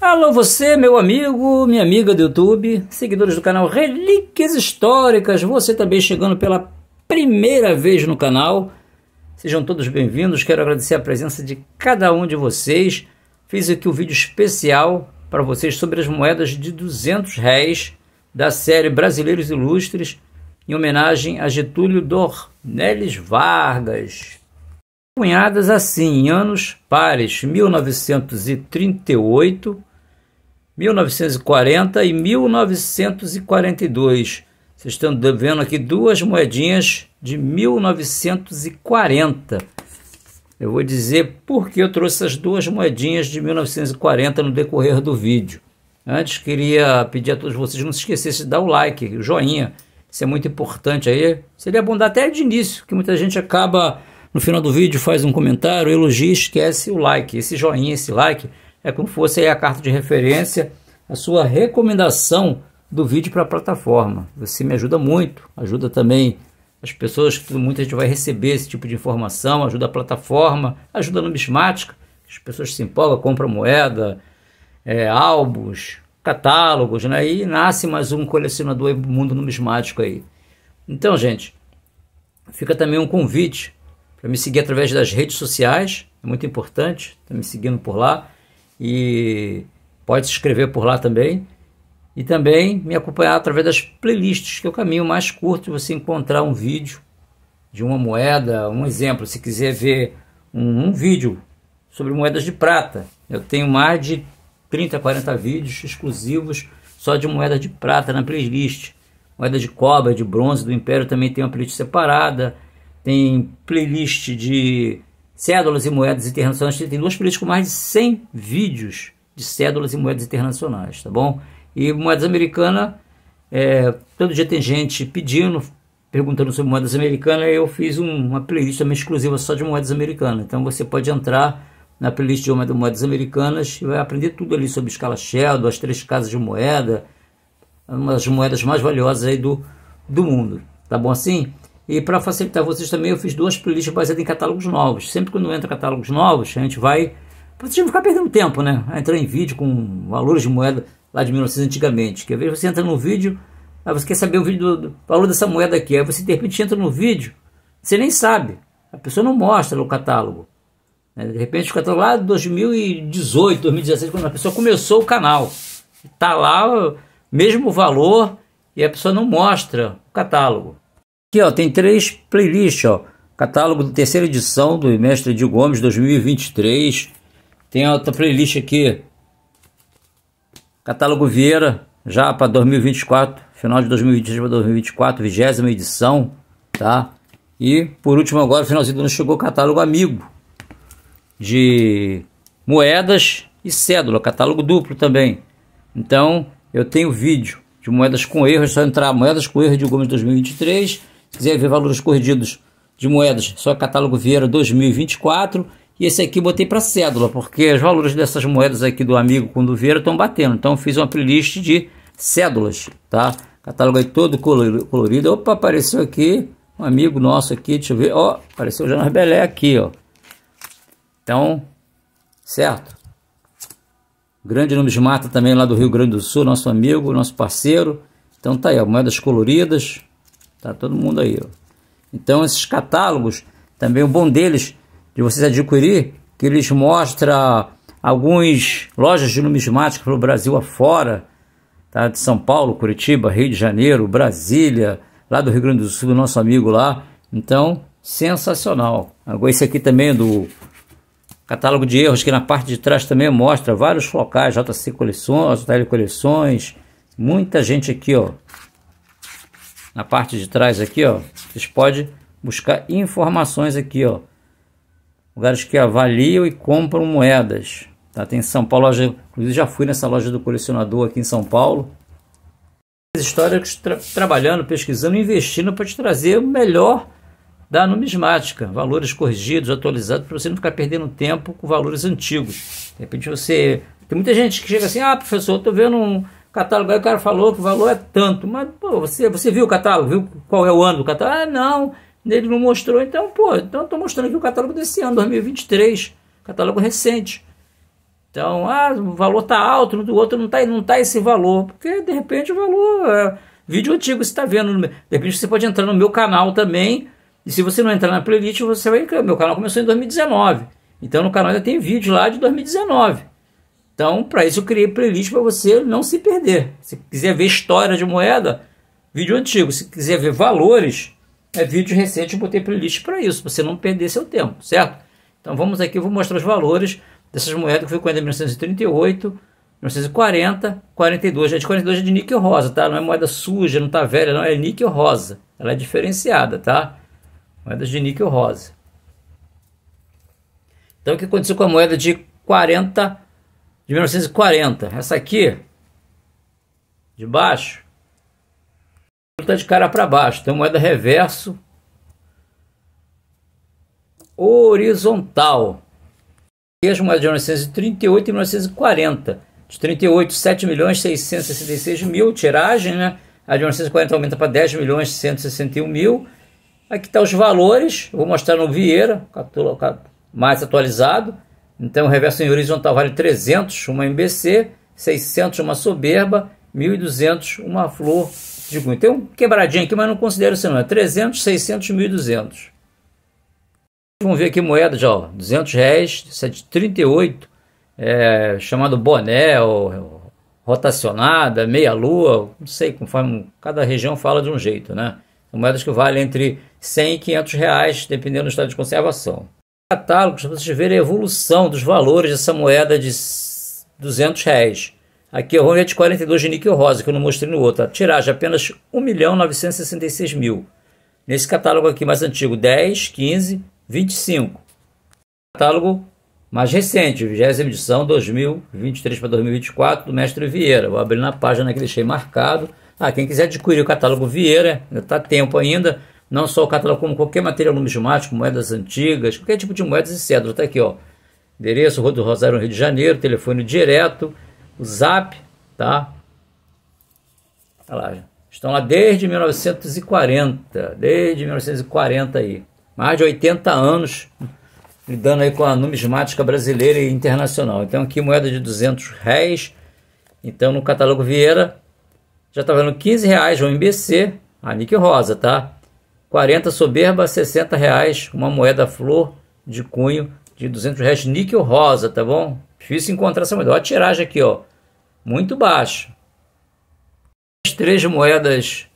Alô você, meu amigo, minha amiga do YouTube, seguidores do canal Relíquias Históricas, você também chegando pela primeira vez no canal. Sejam todos bem-vindos, quero agradecer a presença de cada um de vocês. Fiz aqui um vídeo especial para vocês sobre as moedas de 200 réis da série Brasileiros Ilustres, em homenagem a Getúlio Dornelles Vargas. Cunhadas assim, em anos pares, 1938 1940 e 1942. Vocês estão vendo aqui duas moedinhas de 1940. Eu vou dizer por que eu trouxe essas duas moedinhas de 1940 no decorrer do vídeo. Antes, queria pedir a todos vocês não se esquecessem de dar o like, o joinha. Isso é muito importante aí. Seria bom dar até de início, que muita gente acaba no final do vídeo, faz um comentário, elogia, esquece o like. Esse joinha, esse like é como fosse a carta de referência, a sua recomendação do vídeo para a plataforma. Você me ajuda muito, ajuda também as pessoas, muita gente vai receber esse tipo de informação, ajuda a plataforma, ajuda a numismática, as pessoas se empolgam, compram moeda, é, álbuns, catálogos, né? E nasce mais um colecionador do mundo numismático aí. Então, gente, fica também um convite para me seguir através das redes sociais, é muito importante, tá me seguindo por lá e pode se inscrever por lá também. E também me acompanhar através das playlists, que é o caminho mais curto de você encontrar um vídeo de uma moeda. Um exemplo, se quiser ver um, um vídeo sobre moedas de prata, eu tenho mais de 30, 40 vídeos exclusivos só de moeda de prata na playlist. Moeda de cobra de bronze do Império também tem uma playlist separada. Tem playlist de Cédulas e moedas internacionais. Tem duas playlists com mais de 100 vídeos de cédulas e moedas internacionais, tá bom? E moedas americanas, é, todo dia tem gente pedindo, perguntando sobre moedas americanas. Eu fiz um, uma playlist também exclusiva só de moedas americanas. Então você pode entrar na playlist de moedas americanas e vai aprender tudo ali sobre escala Sheldon, as três casas de moeda, uma das moedas mais valiosas aí do, do mundo. Tá bom assim? E para facilitar vocês também, eu fiz duas playlists baseadas em catálogos novos. Sempre quando entra catálogos novos, a gente vai. para vocês não ficar perdendo tempo, né? Entrar em vídeo com valores de moeda lá de 1900 antigamente. Que às vezes você entra no vídeo, aí você quer saber o vídeo do, do valor dessa moeda aqui. Aí você de repente entra no vídeo, você nem sabe. A pessoa não mostra o catálogo. Né? De repente o catálogo lá de 2018, 2017, quando a pessoa começou o canal. Tá lá o mesmo valor e a pessoa não mostra o catálogo. Aqui ó, tem três playlists, ó. Catálogo da terceira edição do Mestre de Gomes 2023. Tem outra playlist aqui. Catálogo Vieira, já para 2024, final de 2023 para 2024, vigésima edição, tá? E por último agora, finalzinho do ano chegou o catálogo Amigo de moedas e cédula, catálogo duplo também. Então, eu tenho vídeo de moedas com erro, é só entrar moedas com erro de Gomes 2023 quiser ver valores corrigidos de moedas, só catálogo Vieira 2024. E esse aqui botei para cédula, porque os valores dessas moedas aqui do amigo com do Vieira estão batendo. Então fiz uma playlist de cédulas, tá? Catálogo aí todo colorido. Opa, apareceu aqui um amigo nosso aqui, deixa eu ver. Ó, apareceu o Jonas Belé aqui, ó. Então, certo? Grande numismata também lá do Rio Grande do Sul, nosso amigo, nosso parceiro. Então tá aí, ó, moedas coloridas, Tá todo mundo aí, ó. Então esses catálogos, também o bom deles de vocês adquirir, que eles mostra alguns lojas de numismática pelo Brasil afora, tá? De São Paulo, Curitiba, Rio de Janeiro, Brasília, lá do Rio Grande do Sul, nosso amigo lá. Então, sensacional. Agora esse aqui também é do catálogo de erros que na parte de trás também mostra vários locais, JC Coleções, JL Coleções, muita gente aqui, ó na parte de trás aqui, ó, vocês podem buscar informações aqui, ó. Lugares que avaliam e compram moedas. Tá? Tem São Paulo, loja, inclusive já fui nessa loja do colecionador aqui em São Paulo. Históricos tra trabalhando, pesquisando, investindo para te trazer o melhor da numismática, valores corrigidos, atualizados, para você não ficar perdendo tempo com valores antigos. De repente você. Tem muita gente que chega assim, ah, professor, estou vendo um, catálogo. Aí o cara falou que o valor é tanto. Mas, pô, você, você viu o catálogo? Viu qual é o ano do catálogo? Ah, não. Ele não mostrou. Então, pô, então eu tô mostrando aqui o catálogo desse ano, 2023. Catálogo recente. Então, ah, o valor tá alto, o do outro não tá, não tá esse valor. Porque, de repente, o valor... É, vídeo antigo você está vendo. De repente, você pode entrar no meu canal também. E se você não entrar na playlist, você vai... Meu canal começou em 2019. Então, no canal ainda tem vídeo lá de 2019. Então, para isso eu criei playlist para você não se perder. Se quiser ver história de moeda, vídeo antigo. Se quiser ver valores, é vídeo recente, eu botei playlist para isso, para você não perder seu tempo, certo? Então vamos aqui, eu vou mostrar os valores dessas moedas que ficou coinda em 1938, 1940, 42. A de 42 é de níquel rosa, tá? Não é moeda suja, não tá velha, não, é níquel rosa. Ela é diferenciada, tá? Moedas de níquel rosa. Então o que aconteceu com a moeda de 40 de 1940. Essa aqui, de baixo, está de cara para baixo. Então, moeda reverso horizontal. E as moedas de 1938 e 1940. De 38, 7 milhões 666 mil, tiragem, né? A de 1940 aumenta para 10 milhões 161 mil. Aqui estão tá os valores, vou mostrar no Vieira, mais atualizado. Então, o reverso em horizontal vale 300, uma MBC, 600, uma soberba, 1.200, uma flor de cunho. Tem um quebradinho aqui, mas não considero isso não. É 300, 600, 1.200. Vamos ver aqui moeda já, ó, 200 reais, 738, é, chamado boné, ou, rotacionada, meia-lua, não sei, conforme cada região fala de um jeito, né? Moedas que valem entre 100 e 500 reais, dependendo do estado de conservação catálogos para vocês verem a evolução dos valores dessa moeda de 200 reais. Aqui é o de 42 de níquel rosa, que eu não mostrei no outro. A tiragem apenas 1 milhão 966 mil. Nesse catálogo aqui mais antigo, 10, 15, 25. Catálogo mais recente, 20 edição, 2023 para 2024, do Mestre Vieira. Vou abrir na página que deixei marcado. Ah, quem quiser adquirir o catálogo Vieira, ainda está tempo ainda não só o catálogo, como qualquer material numismático, moedas antigas, qualquer tipo de moedas e cedro. Está aqui, ó. Endereço, Rua do Rosário, Rio de Janeiro, telefone direto, o zap, tá? Olha tá lá, estão lá desde 1940, desde 1940 aí. Mais de 80 anos lidando aí com a numismática brasileira e internacional. Então aqui moeda de 200 réis. Então no catálogo Vieira já tá valendo 15 reais o MBC, a Nick Rosa, tá? 40 soberba, 60 reais, uma moeda flor de cunho de 200 reais, níquel rosa, tá bom? Difícil encontrar essa moeda. Olha a tiragem aqui, ó, muito baixo. As três moedas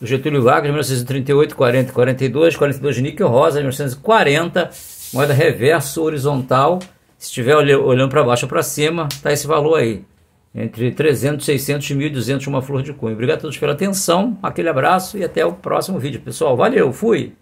do Getúlio Vargas, 1938, 40 42, 42 níquel rosa, 1940, moeda reverso horizontal. Se estiver olhando para baixo ou para cima, tá esse valor aí entre 300, 600 e 1.200 uma flor de cunho. Obrigado a todos pela atenção, aquele abraço e até o próximo vídeo. Pessoal, valeu, fui!